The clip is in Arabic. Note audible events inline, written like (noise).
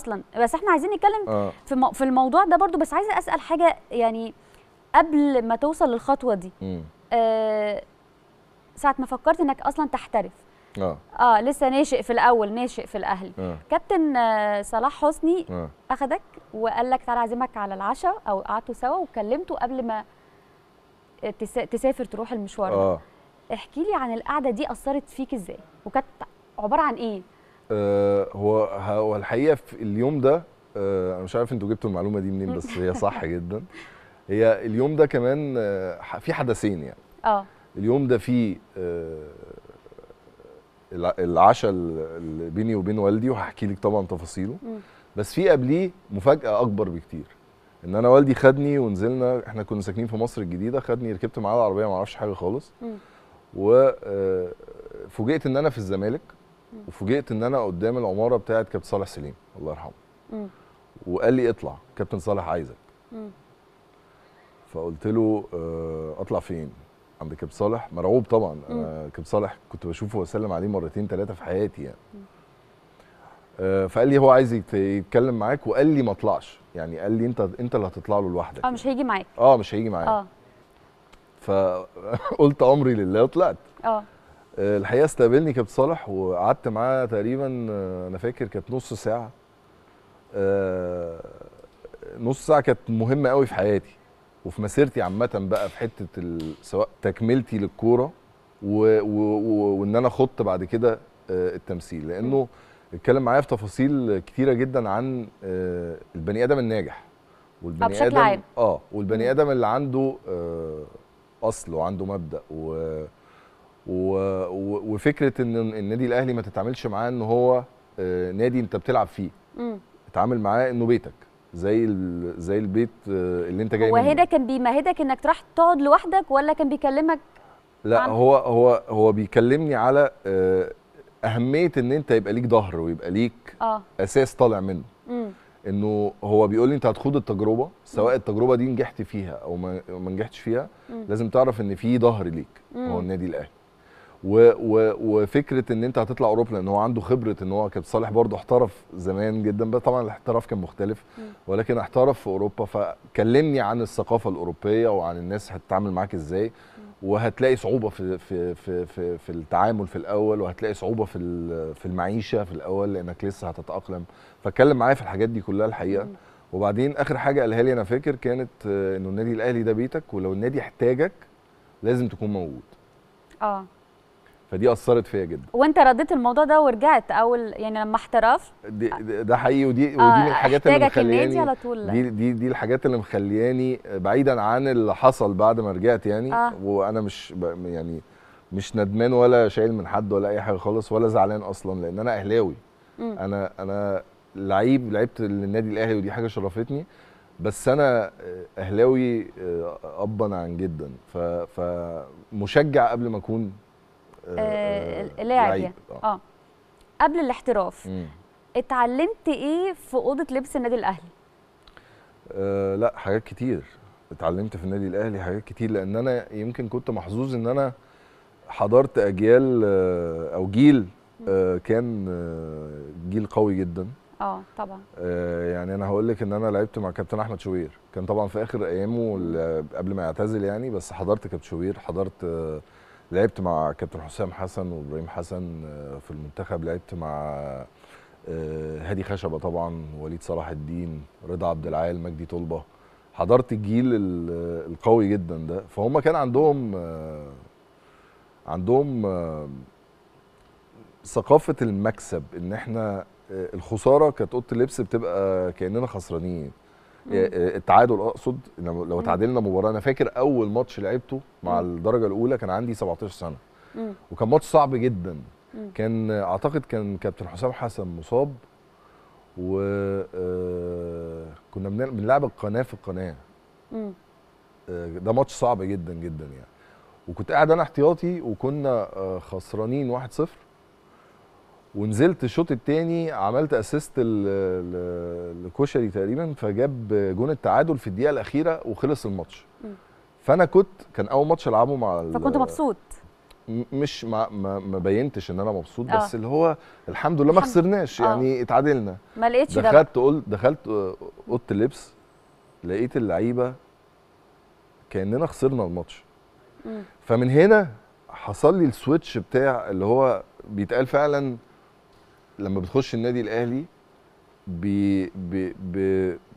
اصلا بس احنا عايزين نتكلم آه. في آه. في الموضوع ده برضو بس عايزه اسال حاجه يعني قبل ما توصل للخطوه دي آه ساعه ما فكرت انك اصلا تحترف اه اه لسه ناشئ في الاول ناشئ في الاهلي آه. كابتن آه صلاح حسني آه. اخذك وقال لك تعالى اعزمك على العشاء او قعدتوا سوا وكلمته قبل ما تسافر تروح المشوار آه. احكي لي عن القعده دي اثرت فيك ازاي وكانت عباره عن ايه آه، هو هو الحقيقه في اليوم ده آه، انا مش عارف انتوا جبتوا المعلومه دي منين بس هي صح (laughs) جدا هي اليوم ده كمان آه، في حدثين يعني اه اليوم ده في العشاء اللي بيني وبين والدي وهحكي لك طبعا تفاصيله بس في قبليه مفاجاه اكبر بكتير ان انا والدي خدني ونزلنا احنا كنا ساكنين في مصر الجديده خدني ركبت معاه العربيه ما اعرفش حاجه خالص وفوجئت ان انا في الزمالك وفوجئت ان انا قدام العماره بتاعه كابتن صالح سليم الله يرحمه وقال لي اطلع كابتن صالح عايزك فقلت له آه، اطلع فين عند كابتن صالح مرعوب طبعا انا كابتن صالح كنت بشوفه واسلم عليه مرتين ثلاثه في حياتي يعني آه، فقال لي هو عايز يتكلم معاك وقال لي ما اطلعش يعني قال لي انت انت اللي هتطلع له لوحدك اه مش هيجي معاك اه مش هيجي معايا اه فقلت (laughs) امري لله وطلعت اه آه، الحقيقه استقبلني كابتن صالح وقعدت معاه تقريبا آه، انا فاكر كانت نص ساعه آه، نص ساعه كانت مهمه قوي في حياتي وفي مسيرتي عامه بقى في حته سواء تكملتي للكوره وان انا خضت بعد كده التمثيل لانه اتكلم معايا في تفاصيل كتيره جدا عن البني ادم الناجح والبني ادم عام. اه والبني ادم اللي عنده اصل وعنده مبدا و وفكره ان النادي الاهلي ما تتعاملش معاه ان هو آه، نادي انت بتلعب فيه اتعامل معاه انه بيتك زي زي البيت آه، اللي انت جاي هو هدى كان بيمهدك انك تروح تقعد لوحدك ولا كان بيكلمك لا عن... هو هو هو بيكلمني على آه، اهميه ان انت يبقى ليك ظهر ويبقى ليك آه. اساس طالع منه مم. انه هو بيقول لي انت هتخوض التجربه سواء مم. التجربه دي نجحت فيها او ما نجحتش فيها مم. لازم تعرف ان في ظهر ليك مم. هو النادي الاهلي و و وفكره ان انت هتطلع اوروبا لان هو عنده خبره ان هو كابتن صالح برضه احترف زمان جدا بس طبعا الاحتراف كان مختلف ولكن احترف في اوروبا فكلمني عن الثقافه الاوروبيه وعن الناس هتتعامل معاك ازاي وهتلاقي صعوبه في في في في, في التعامل في الاول وهتلاقي صعوبه في في المعيشه في الاول لانك لسه هتتاقلم فاتكلم معايا في الحاجات دي كلها الحقيقه وبعدين اخر حاجه قالها لي انا فاكر كانت آه، انه النادي الاهلي ده بيتك ولو النادي احتاجك لازم تكون موجود اه فدي اثرت فيا جدا وانت رديت الموضوع ده ورجعت اول يعني لما احترفت ده حقيقي ودي آه ودي من الحاجات اللي مخلياني على طول دي دي دي الحاجات اللي مخلياني بعيدا عن اللي حصل بعد ما رجعت يعني آه. وانا مش يعني مش ندمان ولا شايل من حد ولا اي حاجه خالص ولا زعلان اصلا لان انا اهلاوي انا انا لعيب لعبت للنادي الاهلي ودي حاجه شرفتني بس انا اهلاوي آه، ابا عن جدا فمشجع قبل ما اكون آه، آه، لاعب يعني. آه. اه قبل الاحتراف مم. اتعلمت ايه في اوضه لبس النادي الاهلي أه لا حاجات كتير اتعلمت في النادي الاهلي حاجات كتير لان انا يمكن كنت محظوظ ان انا حضرت اجيال او جيل كان جيل قوي جدا اه طبعا يعني انا هقول لك ان انا لعبت مع كابتن احمد شوير كان طبعا في اخر ايامه قبل ما يعتزل يعني بس حضرت كابتن شوير حضرت لعبت مع كابتن حسام حسن وابراهيم حسن آه، في المنتخب لعبت مع آه، هادي خشبه طبعا وليد صلاح الدين رضا عبد العال مجدي طلبه حضرت الجيل القوي جدا ده فهم كان عندهم آه، عندهم ثقافه المكسب ان احنا الخساره كانت اوضه اللبس بتبقى كاننا خسرانين آه، آه، التعادل اقصد لو تعادلنا مباراه انا فاكر اول ماتش لعبته مع الدرجه الاولى كان عندي 17 سنه وكان ماتش صعب جدا كان اعتقد كان كابتن حسام حسن مصاب و آه، كنا بنلعب القناه في القناه ده ماتش صعب جدا جدا يعني وكنت قاعد انا احتياطي وكنا خسرانين 1-0 ونزلت الشوط الثاني عملت اسيست لكوشري تقريبا فجاب جون التعادل في الدقيقه الاخيره وخلص الماتش فانا كنت كان اول ماتش العبه مع فكنت مبسوط مش ما, ما, ما بينتش ان انا مبسوط آه. بس اللي هو الحمد لله ما خسرناش آه. يعني اتعادلنا ما لقيتش دخلت قلت دخلت اوضه اللبس لقيت اللعيبه كاننا خسرنا الماتش فمن هنا حصل لي السويتش بتاع اللي هو بيتقال فعلا لما بتخش النادي الاهلي بي بي بي